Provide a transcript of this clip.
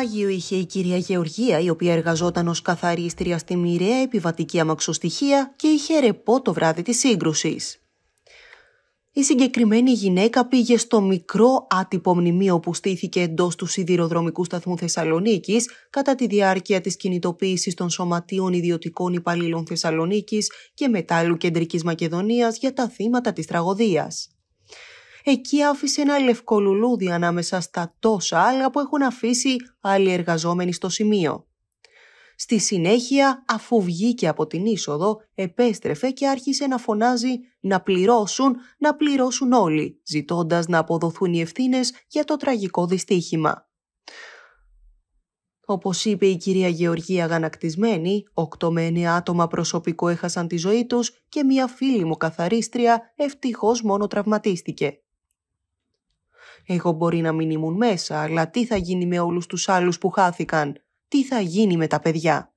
Άγιο είχε η κυρία Γεωργία, η οποία εργαζόταν ως καθαρίστρια στη μοιραία επιβατική αμαξοστοιχεία και είχε ρεπό το βράδυ της σύγκρουσης. Η συγκεκριμένη γυναίκα πήγε στο μικρό άτυπο μνημείο που στήθηκε εντός του σιδηροδρομικού σταθμού Θεσσαλονίκης κατά τη διάρκεια της κινητοποίησης των Σωματείων Ιδιωτικών Υπαλλήλων Θεσσαλονίκης και Μετάλλου Κεντρικής Μακεδονίας για τα θύματα της τραγωδίας. Εκεί άφησε ένα λευκό λουλούδι ανάμεσα στα τόσα άλλα που έχουν αφήσει άλλοι εργαζόμενοι στο σημείο. Στη συνέχεια, αφού βγήκε από την είσοδο, επέστρεφε και άρχισε να φωνάζει «Να πληρώσουν, να πληρώσουν όλοι», ζητώντας να αποδοθούν οι ευθύνες για το τραγικό δυστύχημα. Όπως είπε η κυρία Γεωργία γανακτισμένη, οκτώ με εννέα άτομα προσωπικό έχασαν τη ζωή τους και μια φίλη μου καθαρίστρια ευτυχώς μόνο τραυματίστηκε. Εγώ μπορεί να μην ήμουν μέσα, αλλά τι θα γίνει με όλους τους άλλους που χάθηκαν. Τι θα γίνει με τα παιδιά.